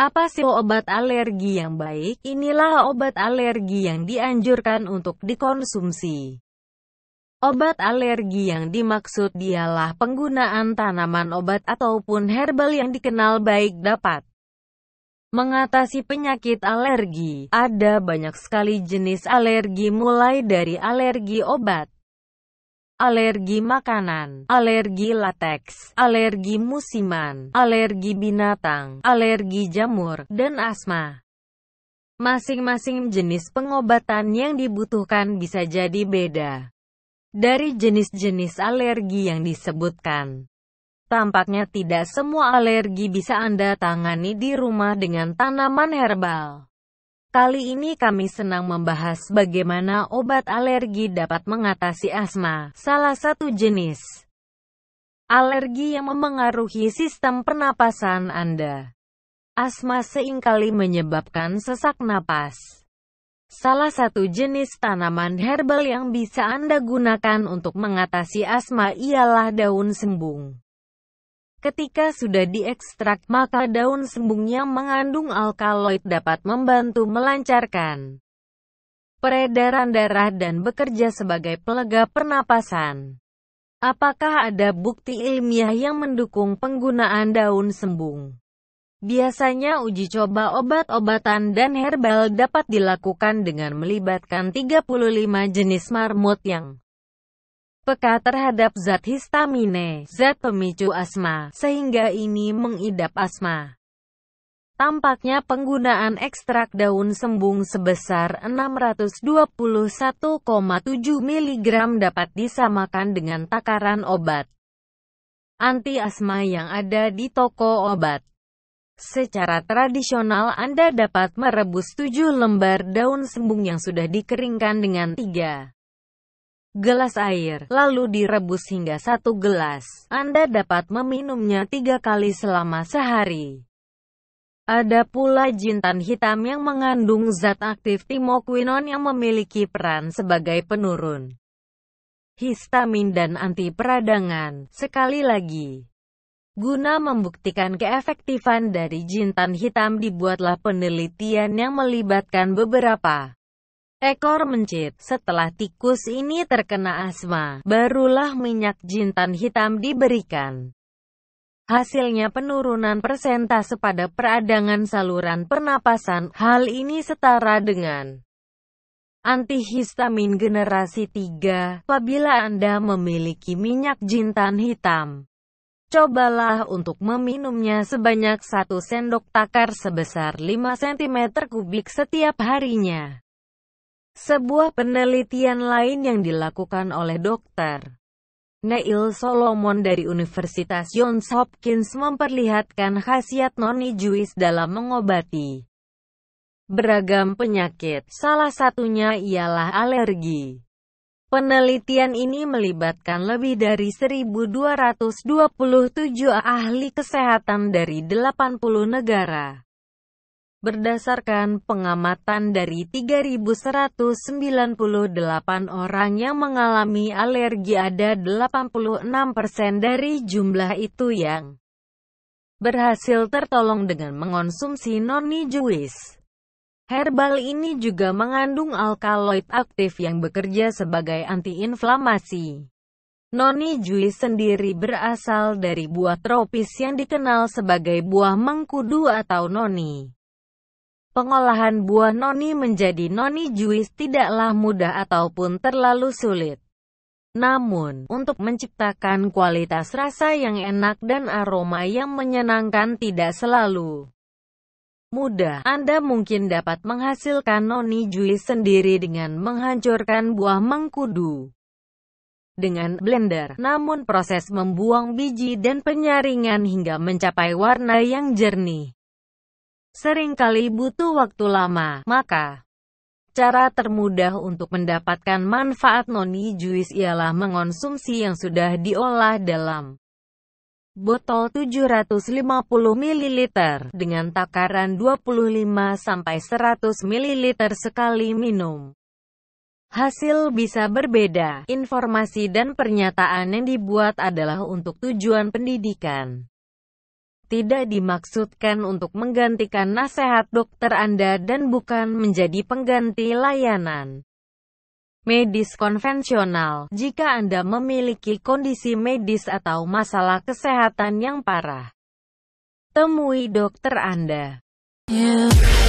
Apa sih obat alergi yang baik? Inilah obat alergi yang dianjurkan untuk dikonsumsi. Obat alergi yang dimaksud dialah penggunaan tanaman obat ataupun herbal yang dikenal baik dapat mengatasi penyakit alergi. Ada banyak sekali jenis alergi mulai dari alergi obat alergi makanan, alergi lateks, alergi musiman, alergi binatang, alergi jamur, dan asma. Masing-masing jenis pengobatan yang dibutuhkan bisa jadi beda. Dari jenis-jenis alergi yang disebutkan, tampaknya tidak semua alergi bisa Anda tangani di rumah dengan tanaman herbal. Kali ini kami senang membahas bagaimana obat alergi dapat mengatasi asma, salah satu jenis alergi yang memengaruhi sistem pernapasan Anda. Asma seingkali menyebabkan sesak napas. Salah satu jenis tanaman herbal yang bisa Anda gunakan untuk mengatasi asma ialah daun sembung. Ketika sudah diekstrak, maka daun sembungnya mengandung alkaloid dapat membantu melancarkan peredaran darah dan bekerja sebagai pelega pernapasan. Apakah ada bukti ilmiah yang mendukung penggunaan daun sembung? Biasanya uji coba obat-obatan dan herbal dapat dilakukan dengan melibatkan 35 jenis marmut yang peka terhadap zat histamine, zat pemicu asma, sehingga ini mengidap asma. Tampaknya penggunaan ekstrak daun sembung sebesar 621,7 mg dapat disamakan dengan takaran obat anti asma yang ada di toko obat. Secara tradisional Anda dapat merebus 7 lembar daun sembung yang sudah dikeringkan dengan 3 gelas air, lalu direbus hingga satu gelas. Anda dapat meminumnya tiga kali selama sehari. Ada pula jintan hitam yang mengandung zat aktif timoquinon yang memiliki peran sebagai penurun histamin dan anti peradangan. Sekali lagi, guna membuktikan keefektifan dari jintan hitam dibuatlah penelitian yang melibatkan beberapa Ekor mencit, setelah tikus ini terkena asma, barulah minyak jintan hitam diberikan. Hasilnya penurunan persentase pada peradangan saluran pernapasan, hal ini setara dengan antihistamin generasi 3, apabila Anda memiliki minyak jintan hitam. Cobalah untuk meminumnya sebanyak 1 sendok takar sebesar 5 cm kubik setiap harinya. Sebuah penelitian lain yang dilakukan oleh dokter Neil Solomon dari Universitas Johns Hopkins memperlihatkan khasiat non-ijuis dalam mengobati beragam penyakit, salah satunya ialah alergi. Penelitian ini melibatkan lebih dari 1.227 ahli kesehatan dari 80 negara. Berdasarkan pengamatan dari 3.198 orang yang mengalami alergi ada 86% dari jumlah itu yang berhasil tertolong dengan mengonsumsi noni juice. Herbal ini juga mengandung alkaloid aktif yang bekerja sebagai antiinflamasi. Noni juice sendiri berasal dari buah tropis yang dikenal sebagai buah mengkudu atau noni. Pengolahan buah noni menjadi noni jus tidaklah mudah ataupun terlalu sulit. Namun, untuk menciptakan kualitas rasa yang enak dan aroma yang menyenangkan tidak selalu mudah. Anda mungkin dapat menghasilkan noni juice sendiri dengan menghancurkan buah mengkudu dengan blender. Namun proses membuang biji dan penyaringan hingga mencapai warna yang jernih seringkali butuh waktu lama, maka Cara termudah untuk mendapatkan manfaat noni juice ialah mengonsumsi yang sudah diolah dalam botol 750 ml dengan takaran 25 100 ml sekali minum. Hasil bisa berbeda. Informasi dan pernyataan yang dibuat adalah untuk tujuan pendidikan tidak dimaksudkan untuk menggantikan nasihat dokter Anda dan bukan menjadi pengganti layanan medis konvensional. Jika Anda memiliki kondisi medis atau masalah kesehatan yang parah, temui dokter Anda. Yeah.